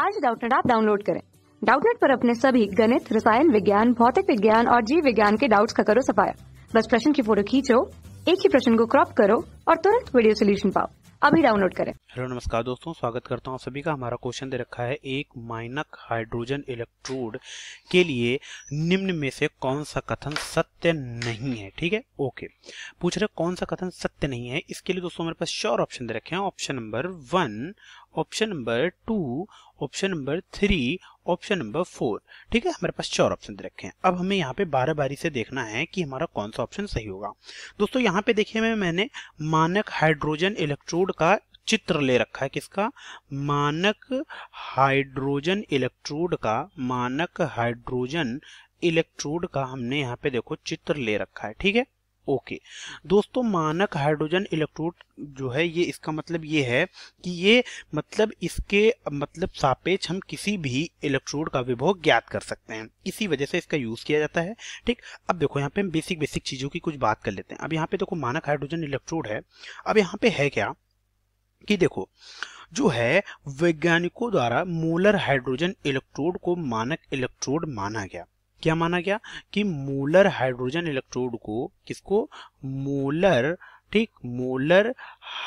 आज डाउटनेट आप डाउनलोड करें डाउटनेट पर अपने सभी गणित रसायन विज्ञान भौतिक विज्ञान और जीव विज्ञान के डाउट्स का करो सफाया बस प्रश्न की फोटो खींचो एक ही प्रश्न को क्रॉप करो और तुरंत वीडियो सोल्यूशन पाओ अभी डाउनलोड करें हेलो नमस्कार दोस्तों स्वागत करता हूँ सभी का हमारा क्वेश्चन दे रखा है एक माइनक हाइड्रोजन इलेक्ट्रोड के लिए निम्न में से कौन सा कथन सत्य नहीं है ठीक है ओके पूछ रहे कौन सा कथन सत्य नहीं है इसके लिए दोस्तों मेरे पास श्योर ऑप्शन दे रखे हैं option number one option number two option number three option number four ठीक है हमारे पास चार ऑप्शन दे रखे हैं अब हमें यहाँ पे बारह बारी से देखना है कि हमारा कौन सा ऑप्शन सही होगा दोस्तों यहाँ पे देखिए मैं मैंने मानक हाइड्रोजन इलेक्ट्रोड का चित्र ले रखा है किसका मानक हाइड्रोजन इलेक्ट्रोड का मानक हाइड्रोजन इलेक्ट्रोड का हमने यहाँ पे देखो चित्र ले रखा है ठीक है ओके दोस्तों मानक हाइड्रोजन इलेक्ट्रोड जो है ये इसका मतलब ये है कि ये मतलब इसके मतलब सापेक्ष हम किसी भी इलेक्ट्रोड का विभव ज्ञात कर सकते हैं इसी वजह से इसका यूज किया जाता है ठीक अब देखो यहाँ पे हम बेसिक बेसिक चीजों की कुछ बात कर लेते हैं अब यहाँ पे देखो मानक हाइड्रोजन इलेक्ट्रोड है अब यहाँ पे है क्या कि देखो जो है वैज्ञानिकों द्वारा मोलर हाइड्रोजन इलेक्ट्रोड को मानक इलेक्ट्रोड माना गया क्या माना गया कि मोलर हाइड्रोजन इलेक्ट्रोड को किसको मोलर ठीक मोलर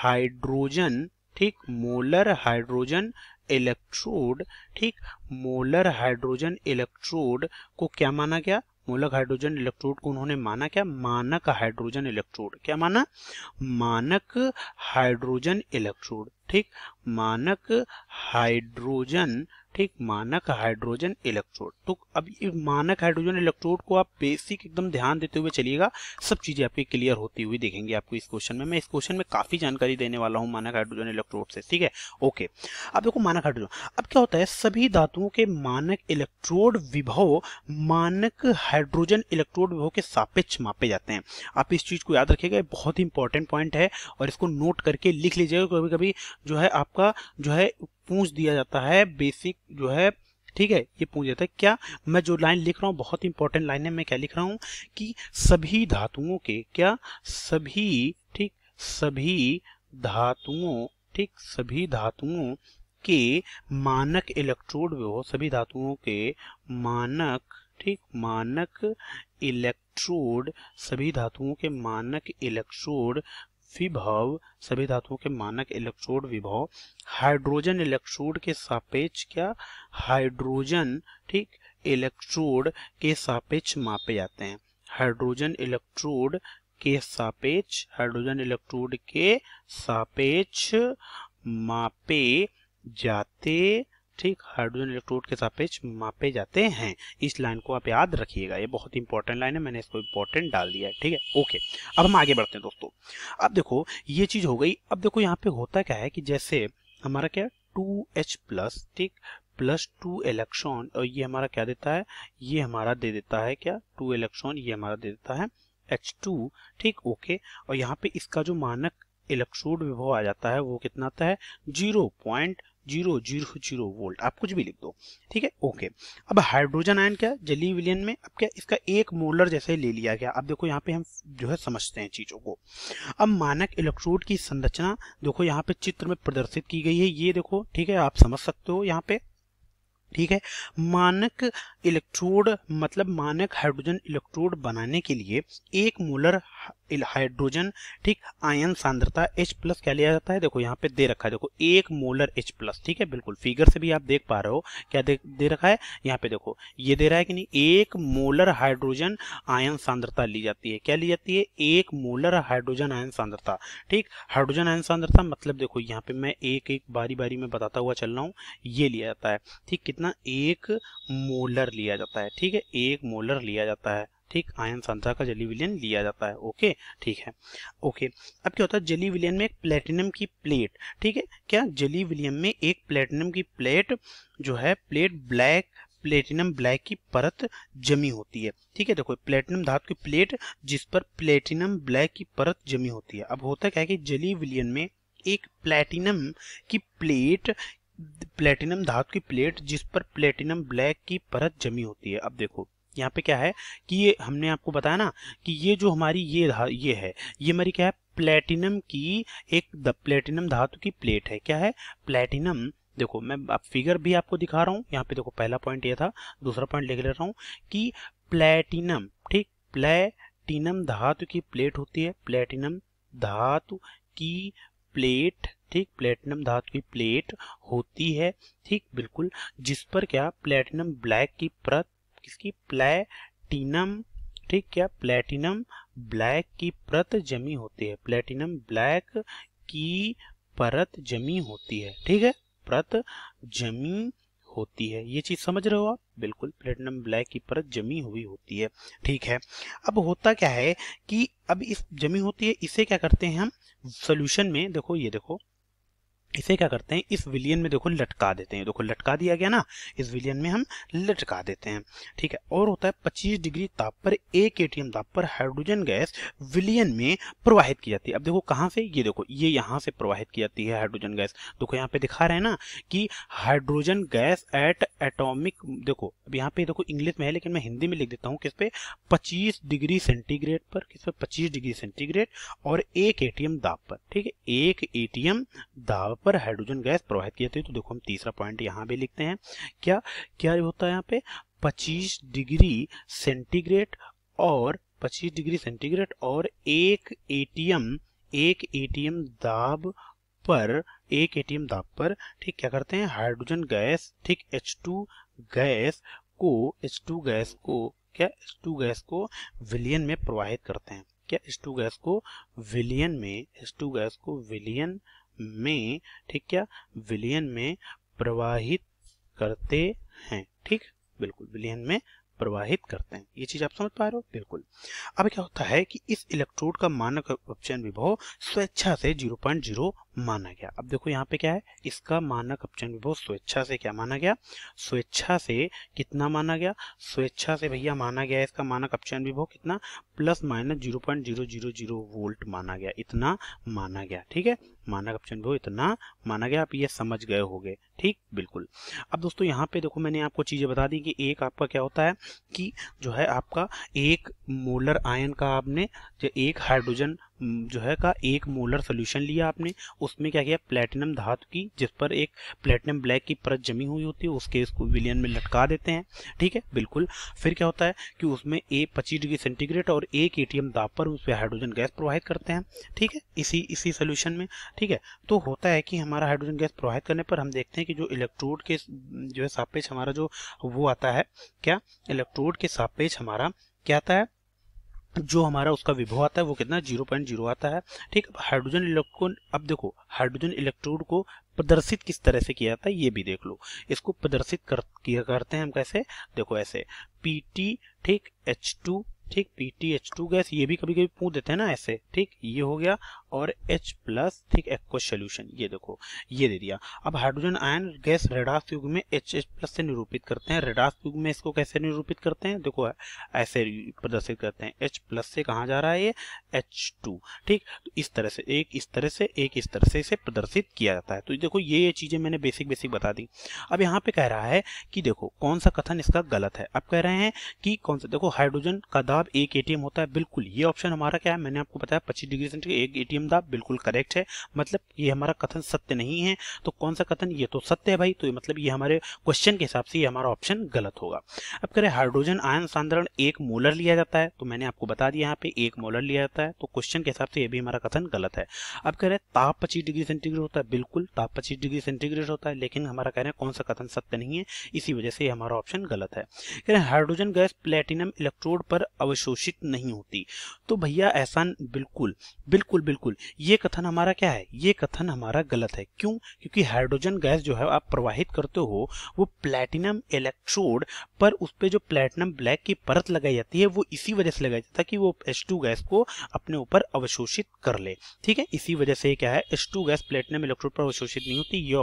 हाइड्रोजन ठीक मोलर हाइड्रोजन इलेक्ट्रोड ठीक मोलर हाइड्रोजन इलेक्ट्रोड को क्या माना गया मोलर हाइड्रोजन इलेक्ट्रोड को उन्होंने माना क्या मानक हाइड्रोजन इलेक्ट्रोड क्या माना मानक हाइड्रोजन इलेक्ट्रोड ठीक मानक हाइड्रोजन ठीक मानक हाइड्रोजन इलेक्ट्रोड तो अब मानक हाइड्रोजन इलेक्ट्रोड को आप बेसिक एकदम ध्यान देते हुए चलिएगा सब चीजें आपकी क्लियर होती हुई देखेंगे आपको इस क्वेश्चन में मैं इस क्वेश्चन में काफी जानकारी देने वाला हूं मानक हाइड्रोजन इलेक्ट्रोड से ठीक है ओके अब देखो मानक हाइड्रोजन अब क्या होता है सभी धातुओं के मानक इलेक्ट्रोड विभव मानक हाइड्रोजन इलेक्ट्रोड विभव के सापेक्ष मापे जाते हैं आप इस चीज को याद रखिएगा बहुत ही इंपॉर्टेंट पॉइंट है और इसको नोट करके लिख लीजिएगा कभी कभी जो है आपका जो है पूछ दिया जाता है बेसिक जो है ठीक है ये पूछ जाता है क्या मैं जो लाइन लिख रहा हूँ बहुत इंपॉर्टेंट लाइन है मैं क्या लिख रहा हूँ कि सभी धातुओं के क्या सभी ठीक सभी धातुओं ठीक सभी धातुओं के मानक इलेक्ट्रोड वो सभी धातुओं के मानक ठीक मानक इलेक्ट्रोड सभी धातुओं के मानक इलेक्ट्रोड विभव सभी धातुओं के मानक इलेक्ट्रोड विभव हाइड्रोजन इलेक्ट्रोड के सापेक्ष क्या हाइड्रोजन ठीक इलेक्ट्रोड के सापेक्ष मापे जाते हैं हाइड्रोजन इलेक्ट्रोड के सापेक्ष हाइड्रोजन इलेक्ट्रोड के सापेक्ष मापे जाते ठीक हाइड्रोजन इलेक्ट्रोड के सापेक्ष मापे जाते हैं इस लाइन को आप याद रखिएगा ये बहुत इंपॉर्टेंट लाइन है मैंने इसको इंपॉर्टेंट डाल दिया है ठीक है ओके अब हम आगे बढ़ते हैं दोस्तों अब देखो ये चीज हो गई अब देखो यहाँ पे होता क्या है कि जैसे हमारा क्या टू एच प्लस ठीक प्लस टू इलेक्ट्रॉन और ये हमारा क्या देता है ये हमारा दे देता है क्या टू इलेक्ट्रॉन ये हमारा दे देता है एच टू ठीक ओके और यहाँ पे इसका जो मानक इलेक्ट्रोड विभव आ जाता है वो कितना आता है zero point zero zero zero volt आप कुछ भी लिख दो ठीक है ओके अब हाइड्रोजन आयन क्या जली विलियन में अब क्या इसका एक मोलर जैसे ले लिया गया अब देखो यहाँ पे हम जो है समझते हैं चीजों को अब मानक इलेक्ट्रोड की संरचना देखो यहाँ पे चित्र में प्रदर्शित की गई है ये देखो ठीक है आप समझ सकते हो यहाँ पे ठीक है मानक इलेक्ट्रोड मतलब मानक हाइड्रोजन इलेक्ट्रोड बनाने के लिए एक मोलर हाइड्रोजन ठीक आयन सांद्रता H प्लस क्या लिया जाता है देखो यहाँ पे दे रखा है देखो एक मोलर H प्लस ठीक है बिल्कुल फिगर से भी आप देख पा रहे हो क्या दे, दे रखा है यहाँ पे देखो ये दे रहा है कि नहीं एक मोलर हाइड्रोजन आयन सांद्रता ली जाती है क्या ली जाती है एक मोलर हाइड्रोजन आयन सांद्रता ठीक हाइड्रोजन आयन सांद्रता मतलब देखो यहाँ पे मैं एक एक बारी बारी में बताता हुआ चल रहा हूँ ये लिया जाता है ठीक कितना एक मोलर लिया जाता है ठीक है एक मोलर लिया जाता है ठीक आयन सांद्रा का जली विलियन लिया जाता है ओके ठीक है ओके अब क्या होता है जली विलियन में एक प्लेटिनम की प्लेट ठीक है क्या जली विलियन में एक प्लेटिनम की प्लेट जो है प्लेट ब्लैक प्लेटिनम ब्लैक की परत जमी होती है ठीक है देखो प्लेटिनम धातु की प्लेट जिस पर प्लेटिनम ब्लैक की परत जमी होती है अब होता क्या है कि जली विलियन में एक प्लेटिनम की प्लेट प्लेटिनम धातु की प्लेट जिस पर प्लेटिनम ब्लैक की परत जमी होती है अब देखो यहाँ पे क्या है कि ये हमने आपको बताया ना कि ये जो हमारी ये ये है ये हमारी क्या है प्लेटिनम की एक द प्लेटिनम धातु की प्लेट है क्या है प्लेटिनम देखो मैं आप फिगर भी आपको दिखा रहा हूँ यहाँ पे देखो पहला पॉइंट ये था दूसरा पॉइंट लिख ले रहा हूँ कि प्लेटिनम ठीक प्लेटिनम धातु की प्लेट होती है प्लेटिनम धातु की प्लेट ठीक प्लेटिनम धातु की प्लेट होती है ठीक बिल्कुल जिस पर क्या प्लेटिनम ब्लैक की प्रत किसकी प्लेटिनम ठीक क्या प्लेटिनम ब्लैक की परत जमी होती है प्लेटिनम ब्लैक की परत जमी होती है ठीक है परत जमी होती है ये चीज समझ रहे हो आप बिल्कुल प्लेटिनम ब्लैक की परत जमी हुई होती है ठीक है अब होता क्या है कि अब इस जमी होती है इसे क्या करते हैं हम सोल्यूशन में देखो ये देखो इसे क्या करते हैं इस विलियन में देखो लटका देते हैं देखो लटका दिया गया ना इस विलियन में हम लटका देते हैं ठीक है और होता है 25 डिग्री ताप पर एक एटीएम ताप पर हाइड्रोजन गैस विलियन में प्रवाहित की जाती है अब देखो कहाँ से ये देखो ये यहाँ से प्रवाहित की जाती है हाइड्रोजन गैस देखो यहाँ पे दिखा रहे हैं ना कि हाइड्रोजन गैस एट एटोमिक देखो अब यहाँ पे देखो इंग्लिश में है लेकिन मैं हिंदी में लिख देता हूँ किस पे पच्चीस डिग्री सेंटीग्रेड पर किस पे पच्चीस डिग्री सेंटीग्रेड और एक एटीएम दाब पर ठीक है एक एटीएम दाब पर हाइड्रोजन गैस प्रवाहित किया जाती है तो देखो हम तीसरा पॉइंट यहाँ भी लिखते हैं क्या क्या होता है यहाँ पे 25 डिग्री सेंटीग्रेड और 25 डिग्री सेंटीग्रेड और एक एटीएम एक एटीएम दाब पर एक एटीएम दाब पर ठीक क्या करते हैं हाइड्रोजन गैस ठीक एच गैस को एच गैस को क्या एच गैस को विलियन में प्रवाहित करते हैं क्या H2 गैस को विलियन में H2 गैस को विलियन में ठीक क्या विलियन में प्रवाहित करते हैं ठीक बिल्कुल विलियन में प्रवाहित करते हैं ये चीज आप समझ पा रहे हो बिल्कुल अब क्या होता है कि इस इलेक्ट्रोड का मानक अपचयन विभव स्वेच्छा से जीरो माना गया अब देखो यहाँ पे क्या है इसका मानक अपचयन विभव स्वेच्छा से क्या माना गया स्वेच्छा से कितना माना गया स्वेच्छा से भैया माना गया इसका मानक अपचयन विभव कितना plus minus zero point zero zero zero volt माना गया इतना माना गया ठीक है मानक अपचयन विभव इतना माना गया आप ये समझ गए गए ठीक बिल्कुल अब दोस्तों यहाँ पे देखो मैंने आपको चीजें बता दी कि एक आपका क्या होता है कि जो है आपका एक मोलर आयन का आपने जो एक हाइड्रोजन जो है का एक मोलर सोल्यूशन लिया आपने उसमें क्या किया प्लेटिनम धातु की जिस पर एक प्लेटिनम ब्लैक की परत जमी हुई होती है उसके इसको विलियन में लटका देते हैं ठीक है बिल्कुल फिर क्या होता है कि उसमें ए पच्चीस डिग्री सेंटीग्रेड और एक ए टी पर उस पर हाइड्रोजन गैस प्रोवाइड करते हैं ठीक है इसी इसी सोल्यूशन में ठीक है तो होता है कि हमारा हाइड्रोजन गैस प्रोवाइड करने पर हम देखते हैं कि जो इलेक्ट्रोड के जो है सापेक्ष हमारा जो वो आता है क्या इलेक्ट्रोड के सापेक्ष हमारा क्या आता है जो हमारा उसका विभव आता है वो कितना जीरो पॉइंट जीरो आता है ठीक अब हाइड्रोजन इलेक्ट्रॉन अब देखो हाइड्रोजन इलेक्ट्रोड को प्रदर्शित किस तरह से किया जाता है ये भी देख लो इसको प्रदर्शित कर, किया करते हैं हम कैसे देखो ऐसे पीटी ठीक एच टू ठीक P T H two gas ये भी कभी कभी पूछ देते हैं ना ऐसे ठीक ये हो गया और H प्लस ठीक एक्वस सोल्यूशन ये देखो ये दे दिया अब हाइड्रोजन आयन गैस रेडास युग में एच एच प्लस से निरूपित करते हैं रेडास युग में इसको कैसे निरूपित करते हैं देखो ऐसे प्रदर्शित करते हैं H प्लस से कहा जा रहा है ये एच टू ठीक तो इस तरह से एक इस तरह से एक इस तरह से इसे प्रदर्शित किया जाता है तो देखो ये ये चीजें मैंने बेसिक बेसिक बता दी अब यहाँ पे कह रहा है कि देखो कौन सा कथन इसका गलत है अब कह रहे हैं कि कौन सा देखो हाइड्रोजन का दाब एक ए होता है बिल्कुल ये ऑप्शन हमारा क्या है मैंने आपको बताया पच्चीस डिग्री सेंटीग्रेड एक ए निम्दा बिल्कुल करेक्ट है मतलब ये हमारा कथन सत्य नहीं है तो कौन सा कथन ये तो सत्य है भाई तो ये मतलब ये हमारे क्वेश्चन के हिसाब से ये हमारा ऑप्शन गलत होगा अब करें हाइड्रोजन आयन सांद्रण एक मोलर लिया जाता है तो मैंने आपको बता दिया यहाँ पे एक मोलर लिया जाता है तो क्वेश्चन के हिसाब से ये भी हमारा कथन गलत है अब कह रहे हैं ताप पच्चीस डिग्री सेंटीग्रेड होता है बिल्कुल ताप पच्चीस डिग्री सेंटीग्रेड होता है लेकिन हमारा कह रहे हैं कौन सा कथन सत्य नहीं है इसी वजह से हमारा ऑप्शन गलत है कह रहे हैं हाइड्रोजन गैस प्लेटिनम इलेक्ट्रोड पर अवशोषित नहीं होती तो भैया ऐसा बिल्कुल बिल्कुल बिल्कुल बिल्कुल ये कथन हमारा क्या है ये कथन हमारा गलत है क्यों क्योंकि हाइड्रोजन गैस जो है आप प्रवाहित करते हो वो प्लेटिनम इलेक्ट्रोड पर उस पर जो प्लेटिनम ब्लैक की परत लगाई जाती है वो इसी वजह से लगाई जाती है ताकि वो एस गैस को अपने ऊपर अवशोषित कर ले ठीक है इसी वजह से क्या है एस गैस प्लेटिनम इलेक्ट्रोड पर अवशोषित नहीं होती ये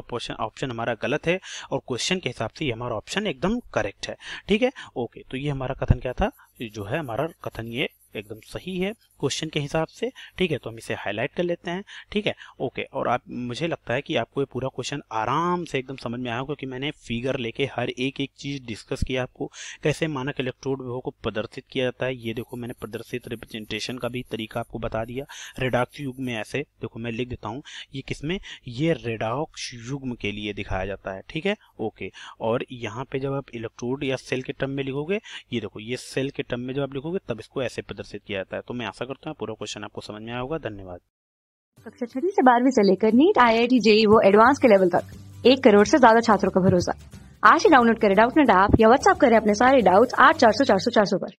ऑप्शन हमारा गलत है और क्वेश्चन के हिसाब से ये हमारा ऑप्शन एकदम करेक्ट है ठीक है ओके तो ये हमारा कथन क्या था जो है हमारा कथन ये एकदम सही है क्वेश्चन के हिसाब से ठीक है तो हम इसे हाईलाइट कर लेते हैं ठीक है ओके और आप मुझे लगता है कि आपको ये पूरा क्वेश्चन आराम से एकदम समझ में आया क्योंकि मैंने फिगर लेके हर एक एक चीज़ डिस्कस किया आपको कैसे मानक इलेक्ट्रोड विभव को प्रदर्शित किया जाता है ये देखो मैंने प्रदर्शित रिप्रेजेंटेशन का भी तरीका आपको बता दिया रेडॉक्स युग में ऐसे देखो मैं लिख देता हूँ ये किसमें ये रेडॉक्स युग्म के लिए दिखाया जाता है ठीक है ओके और यहाँ पे जब आप इलेक्ट्रोड या सेल के टर्म में लिखोगे ये देखो ये सेल के टर्म में जब आप लिखोगे तब इसको ऐसे प्रदर्शित किया जाता है तो मैं आशा करता हूँ पूरा क्वेश्चन आपको समझ में आया होगा धन्यवाद कक्षा छठी से बारहवीं से लेकर NEET I I T JEE वो एडवांस के लेवल तक एक करोड़ से ज्यादा छात्रों का भरोसा आज ही डाउनलोड करें डाउट नेट ऐप या व्हाट्सअप करें अपने सारे डाउट्स आठ चार सौ चार सौ चार सौ पर